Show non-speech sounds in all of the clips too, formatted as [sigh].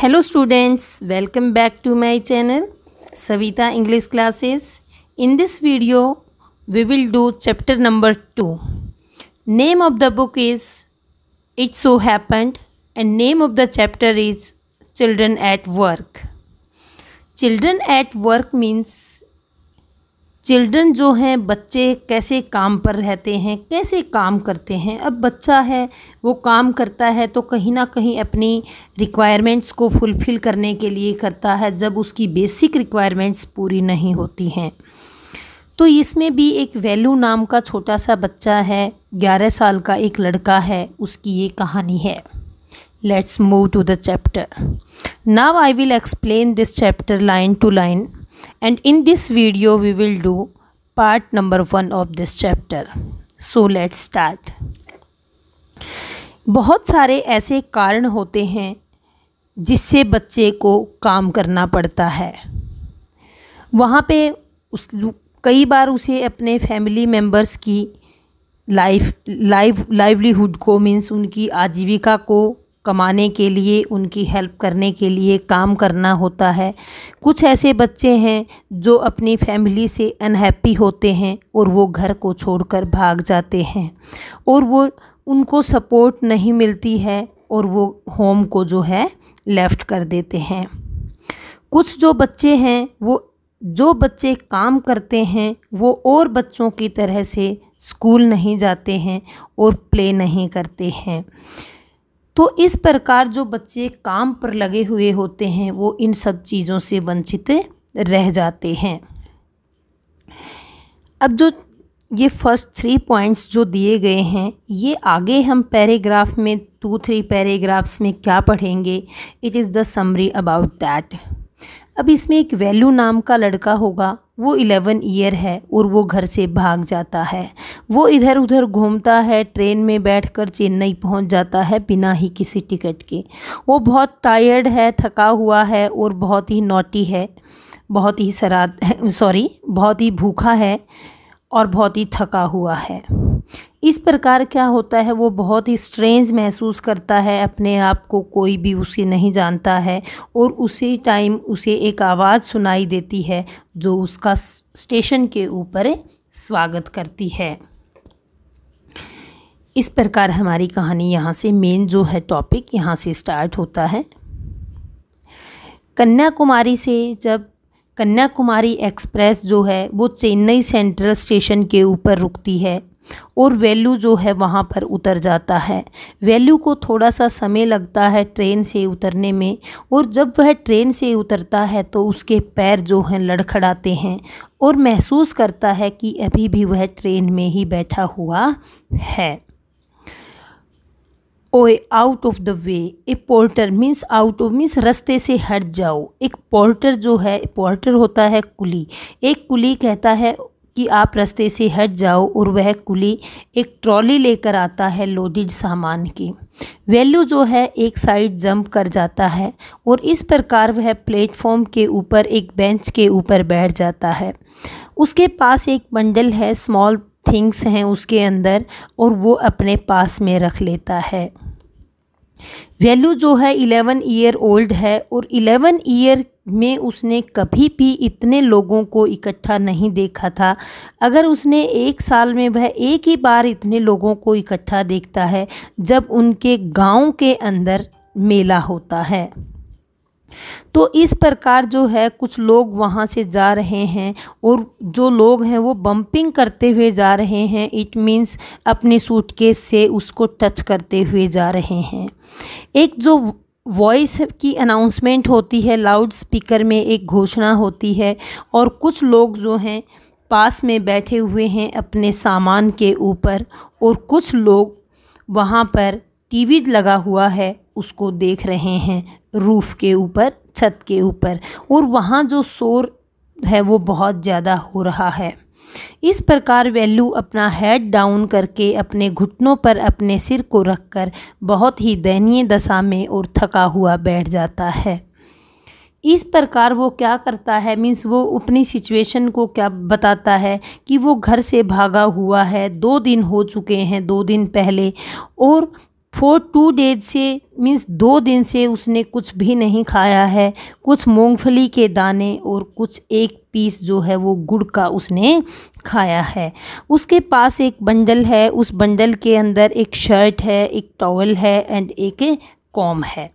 Hello students, welcome back to my channel Savita English Classes. In this video, we will do chapter number 2. Name of the book is It So Happened and name of the chapter is Children at Work. Children at Work means children जो हैं बच्चे कैसे काम पर रहते हैं कैसे काम करते हैं अब बच्चा है वो काम करता है तो कहीं ना कहीं अपनी रिक्वायरमेंट्स को फुलफ़िल करने के लिए करता है जब उसकी बेसिक रिक्वायरमेंट्स पूरी नहीं होती हैं तो इसमें भी एक वैल्यू नाम का छोटा सा बच्चा है ग्यारह साल का एक लड़का है उसकी ये कहानी है let's move to the chapter now I will explain this chapter line to line and in this video we will do part number 1 of this chapter so let's start बहुत सारे ऐसे कारण होते हैं जिससे बच्चे को काम करना पड़ता है वहाँ पे उस कई बार उसे अपने फैमिली मेम्बर्स की लाइफ लाइफ लाइवलीहुड को मीन्स उनकी आजीविका को कमाने के लिए उनकी हेल्प करने के लिए काम करना होता है कुछ ऐसे बच्चे हैं जो अपनी फैमिली से अनहैप्पी होते हैं और वो घर को छोड़कर भाग जाते हैं और वो उनको सपोर्ट नहीं मिलती है और वो होम को जो है लेफ़्ट कर देते हैं कुछ जो बच्चे हैं वो जो बच्चे काम करते हैं वो और बच्चों की तरह से स्कूल नहीं जाते हैं और प्ले नहीं करते हैं तो इस प्रकार जो बच्चे काम पर लगे हुए होते हैं वो इन सब चीज़ों से वंचित रह जाते हैं अब जो ये फर्स्ट थ्री पॉइंट्स जो दिए गए हैं ये आगे हम पैराग्राफ में टू थ्री पैराग्राफ्स में क्या पढ़ेंगे it is the summary about that अब इसमें एक वैल्यू नाम का लड़का होगा वो इलेवन ईयर है और वो घर से भाग जाता है वो इधर उधर घूमता है ट्रेन में बैठकर चेन्नई पहुंच जाता है बिना ही किसी टिकट के वो बहुत टायर्ड है थका हुआ है और बहुत ही नोटी है बहुत ही सराद सॉरी [laughs] बहुत ही भूखा है और बहुत ही थका हुआ है इस प्रकार क्या होता है वो बहुत ही स्ट्रेंज महसूस करता है अपने आप को कोई भी उसे नहीं जानता है और उसी टाइम उसे एक आवाज़ सुनाई देती है जो उसका स्टेशन के ऊपर स्वागत करती है इस प्रकार हमारी कहानी यहाँ से मेन जो है टॉपिक यहाँ से स्टार्ट होता है कन्याकुमारी से जब कन्याकुमारी एक्सप्रेस जो है वो चेन्नई सेंट्रल स्टेशन के ऊपर रुकती है और वैल्यू जो है वहाँ पर उतर जाता है वैल्यू को थोड़ा सा समय लगता है ट्रेन से उतरने में और जब वह ट्रेन से उतरता है तो उसके पैर जो हैं लड़खड़ाते हैं और महसूस करता है कि अभी भी वह ट्रेन में ही बैठा हुआ है ओए out of the way a porter means out of means रस्ते से हट जाओ एक पोर्टर जो है पोर्टर होता है कुली एक कुली कहता है कि आप रास्ते से हट जाओ और वह कुली एक ट्रॉली लेकर आता है लोडेड सामान की वैल्यू जो है एक साइड जंप कर जाता है और इस प्रकार वह प्लेटफॉर्म के ऊपर एक बेंच के ऊपर बैठ जाता है उसके पास एक बंडल है स्मॉल थिंग्स हैं उसके अंदर और वो अपने पास में रख लेता है वैल्यू जो है इलेवन ईयर ओल्ड है और इलेवन ईयर में उसने कभी भी इतने लोगों को इकट्ठा नहीं देखा था अगर उसने एक साल में वह एक ही बार इतने लोगों को इकट्ठा देखता है जब उनके गांव के अंदर मेला होता है तो इस प्रकार जो है कुछ लोग वहाँ से जा रहे हैं और जो लोग हैं वो बम्पिंग करते हुए जा रहे हैं इट मींस अपने सूटकेस से उसको टच करते हुए जा रहे हैं एक जो वॉइस की अनाउंसमेंट होती है लाउड स्पीकर में एक घोषणा होती है और कुछ लोग जो हैं पास में बैठे हुए हैं अपने सामान के ऊपर और कुछ लोग वहाँ पर टीवी लगा हुआ है उसको देख रहे हैं रूफ़ के ऊपर छत के ऊपर और वहाँ जो शोर है वो बहुत ज़्यादा हो रहा है इस प्रकार वैल्यू अपना हेड डाउन करके अपने घुटनों पर अपने सिर को रखकर बहुत ही दयनीय दशा में और थका हुआ बैठ जाता है इस प्रकार वो क्या करता है मीन्स वो अपनी सिचुएशन को क्या बताता है कि वो घर से भागा हुआ है दो दिन हो चुके हैं दो दिन पहले और फॉर टू डेज से मीन्स दो दिन से उसने कुछ भी नहीं खाया है कुछ मूंगफली के दाने और कुछ एक पीस जो है वो गुड़ का उसने खाया है उसके पास एक बंडल है उस बंडल के अंदर एक शर्ट है एक टॉवल है एंड एक कॉम है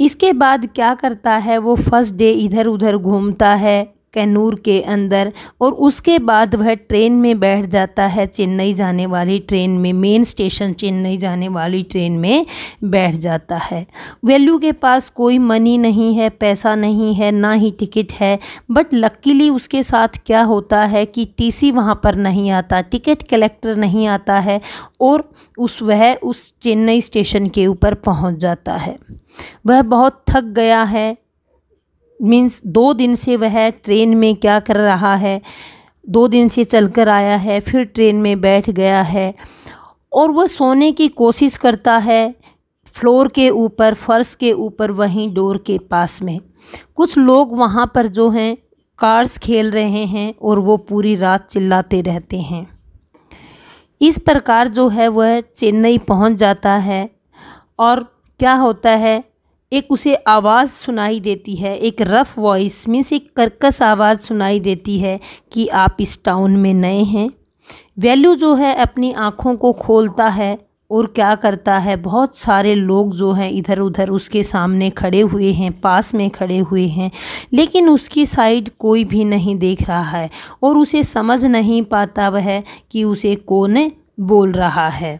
इसके बाद क्या करता है वो फर्स्ट डे इधर उधर घूमता है कैनूर के अंदर और उसके बाद वह ट्रेन में बैठ जाता है चेन्नई जाने वाली ट्रेन में मेन स्टेशन चेन्नई जाने वाली ट्रेन में बैठ जाता है वेल्यू के पास कोई मनी नहीं है पैसा नहीं है ना ही टिकट है बट लकीली उसके साथ क्या होता है कि टीसी वहाँ पर नहीं आता टिकट कलेक्टर नहीं आता है और उस वह उस चेन्नई स्टेशन के ऊपर पहुँच जाता है वह बहुत थक गया है मीन्स दो दिन से वह ट्रेन में क्या कर रहा है दो दिन से चल कर आया है फिर ट्रेन में बैठ गया है और वह सोने की कोशिश करता है फ्लोर के ऊपर फर्श के ऊपर वहीं डोर के पास में कुछ लोग वहाँ पर जो हैं कार्ड्स खेल रहे हैं और वो पूरी रात चिल्लाते रहते हैं इस प्रकार जो है वह चेन्नई पहुँच जाता है और क्या होता है एक उसे आवाज़ सुनाई देती है एक रफ़ वॉइस मीन्स एक कर्कश आवाज़ सुनाई देती है कि आप इस टाउन में नए हैं वैल्यू जो है अपनी आँखों को खोलता है और क्या करता है बहुत सारे लोग जो हैं इधर उधर उसके सामने खड़े हुए हैं पास में खड़े हुए हैं लेकिन उसकी साइड कोई भी नहीं देख रहा है और उसे समझ नहीं पाता वह कि उसे कौन बोल रहा है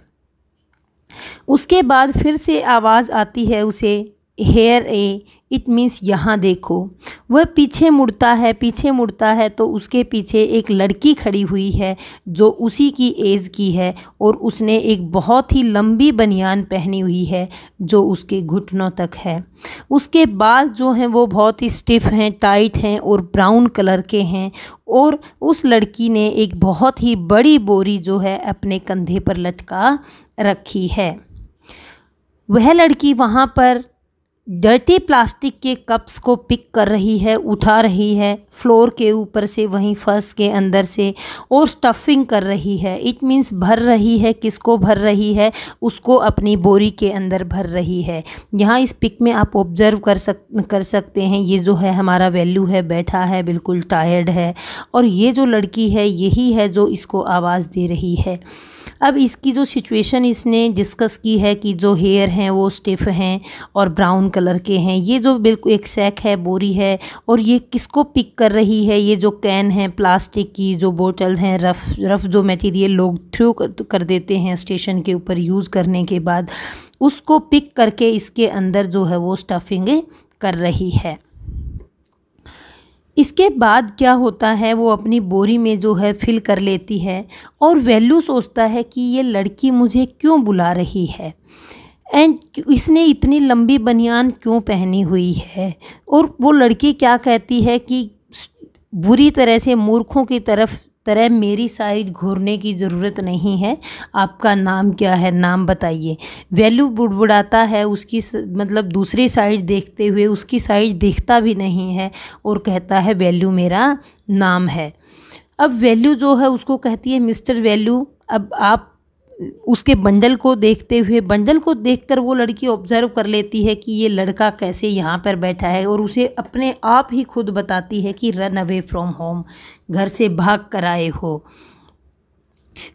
उसके बाद फिर से आवाज़ आती है उसे हेयर ए इट मीन्स यहाँ देखो वह पीछे मुड़ता है पीछे मुड़ता है तो उसके पीछे एक लड़की खड़ी हुई है जो उसी की एज की है और उसने एक बहुत ही लंबी बनियान पहनी हुई है जो उसके घुटनों तक है उसके बाल जो हैं वो बहुत ही स्टिफ हैं टाइट हैं और ब्राउन कलर के हैं और उस लड़की ने एक बहुत ही बड़ी बोरी जो है अपने कंधे पर लटका रखी है वह लड़की वहाँ पर डर्टी प्लास्टिक के कप्स को पिक कर रही है उठा रही है फ्लोर के ऊपर से वहीं फर्श के अंदर से और स्टफिंग कर रही है इट मींस भर रही है किसको भर रही है उसको अपनी बोरी के अंदर भर रही है यहाँ इस पिक में आप ऑब्जर्व कर सक कर सकते हैं ये जो है हमारा वैल्यू है बैठा है बिल्कुल टायर्ड है और ये जो लड़की है यही है जो इसको आवाज़ दे रही है अब इसकी जो सिचुएशन इसने डिस्कस की है कि जो हेयर हैं वो स्टिफ हैं और ब्राउन कलर के हैं ये जो बिल्कुल एक सैक है बोरी है और ये किसको पिक कर रही है ये जो कैन है प्लास्टिक की जो बोतल हैं रफ रफ जो मटेरियल लोग थ्रू कर देते हैं स्टेशन के ऊपर यूज़ करने के बाद उसको पिक करके इसके अंदर जो है वो स्टफिंग कर रही है इसके बाद क्या होता है वो अपनी बोरी में जो है फिल कर लेती है और वैल्यू सोचता है कि ये लड़की मुझे क्यों बुला रही है एंड इसने इतनी लंबी बनियान क्यों पहनी हुई है और वो लड़की क्या कहती है कि बुरी तरह से मूर्खों की तरफ तरह मेरी साइड घूरने की ज़रूरत नहीं है आपका नाम क्या है नाम बताइए वैल्यू बुड़बुड़ाता है उसकी मतलब दूसरी साइड देखते हुए उसकी साइड देखता भी नहीं है और कहता है वैल्यू मेरा नाम है अब वैल्यू जो है उसको कहती है मिस्टर वैल्यू अब आप उसके बंडल को देखते हुए बंडल को देखकर वो लड़की ऑब्जर्व कर लेती है कि ये लड़का कैसे यहाँ पर बैठा है और उसे अपने आप ही खुद बताती है कि रन अवे फ्रॉम होम घर से भाग कर आए हो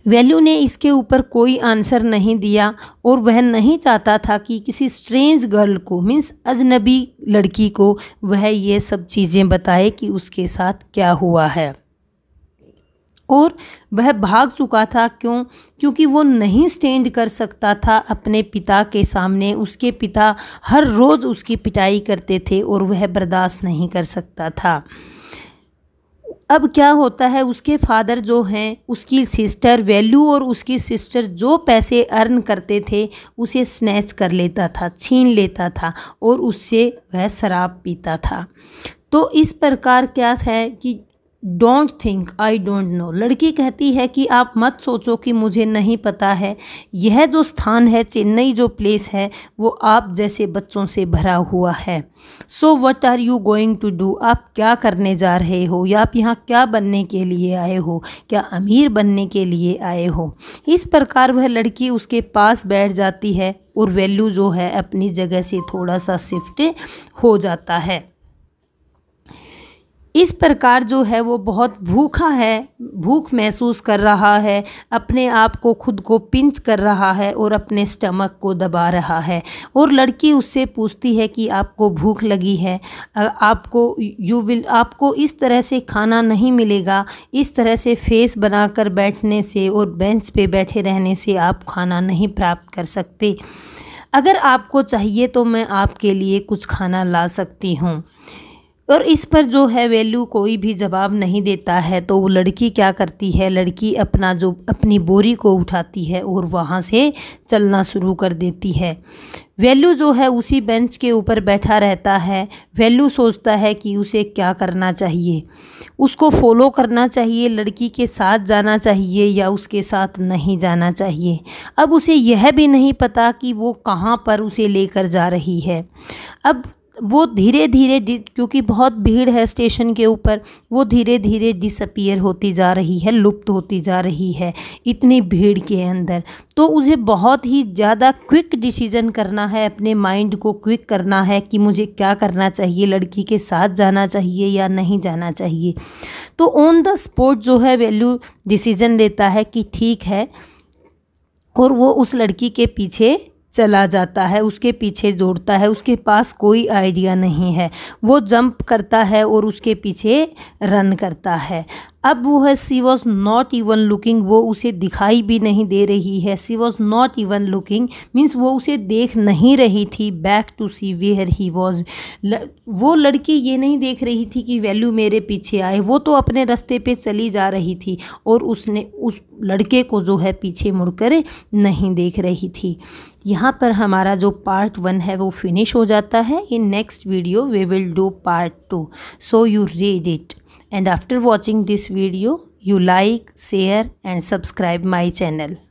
वैल्यू ने इसके ऊपर कोई आंसर नहीं दिया और वह नहीं चाहता था कि किसी स्ट्रेंज गर्ल को मीन्स अजनबी लड़की को वह ये सब चीज़ें बताए कि उसके साथ क्या हुआ है और वह भाग चुका था क्यों क्योंकि वो नहीं स्टैंड कर सकता था अपने पिता के सामने उसके पिता हर रोज़ उसकी पिटाई करते थे और वह बर्दाश्त नहीं कर सकता था अब क्या होता है उसके फादर जो हैं उसकी सिस्टर वैल्यू और उसकी सिस्टर जो पैसे अर्न करते थे उसे स्नैच कर लेता था छीन लेता था और उससे वह शराब पीता था तो इस प्रकार क्या है कि don't think I don't know लड़की कहती है कि आप मत सोचो कि मुझे नहीं पता है यह जो स्थान है चेन्नई जो प्लेस है वो आप जैसे बच्चों से भरा हुआ है so what are you going to do आप क्या करने जा रहे हो या आप यहाँ क्या बनने के लिए आए हो क्या अमीर बनने के लिए आए हो इस प्रकार वह लड़की उसके पास बैठ जाती है और वैल्यू जो है अपनी जगह से थोड़ा सा शिफ्ट हो जाता है इस प्रकार जो है वो बहुत भूखा है भूख महसूस कर रहा है अपने आप को खुद को पिंच कर रहा है और अपने स्टमक को दबा रहा है और लड़की उससे पूछती है कि आपको भूख लगी है आपको यू विल आपको इस तरह से खाना नहीं मिलेगा इस तरह से फेस बनाकर बैठने से और बेंच पे बैठे रहने से आप खाना नहीं प्राप्त कर सकते अगर आपको चाहिए तो मैं आपके लिए कुछ खाना ला सकती हूँ और इस पर जो है वैल्यू कोई भी जवाब नहीं देता है तो वो लड़की क्या करती है लड़की अपना जो अपनी बोरी को उठाती है और वहाँ से चलना शुरू कर देती है वैल्यू जो है उसी बेंच के ऊपर बैठा रहता है वैल्यू सोचता है कि उसे क्या करना चाहिए उसको फॉलो करना चाहिए लड़की के साथ जाना चाहिए या उसके साथ नहीं जाना चाहिए अब उसे यह भी नहीं पता कि वो कहाँ पर उसे लेकर जा रही है अब वो धीरे धीरे क्योंकि बहुत भीड़ है स्टेशन के ऊपर वो धीरे धीरे डिसअपियर होती जा रही है लुप्त होती जा रही है इतनी भीड़ के अंदर तो उसे बहुत ही ज़्यादा क्विक डिसीजन करना है अपने माइंड को क्विक करना है कि मुझे क्या करना चाहिए लड़की के साथ जाना चाहिए या नहीं जाना चाहिए तो ऑन द स्पॉट जो है वैल्यू डिसीजन लेता है कि ठीक है और वो उस लड़की के पीछे चला जाता है उसके पीछे दौड़ता है उसके पास कोई आइडिया नहीं है वो जंप करता है और उसके पीछे रन करता है अब वो है she was not even looking वो उसे दिखाई भी नहीं दे रही है she was not even looking means वो उसे देख नहीं रही थी back to see where he was वो लड़की ये नहीं देख रही थी कि वैल्यू मेरे पीछे आए वो तो अपने रास्ते पे चली जा रही थी और उसने उस लड़के को जो है पीछे मुड़कर नहीं देख रही थी यहाँ पर हमारा जो पार्ट वन है वो फिनिश हो जाता है in next video we will do part two so you read it and after watching this video you like share and subscribe my channel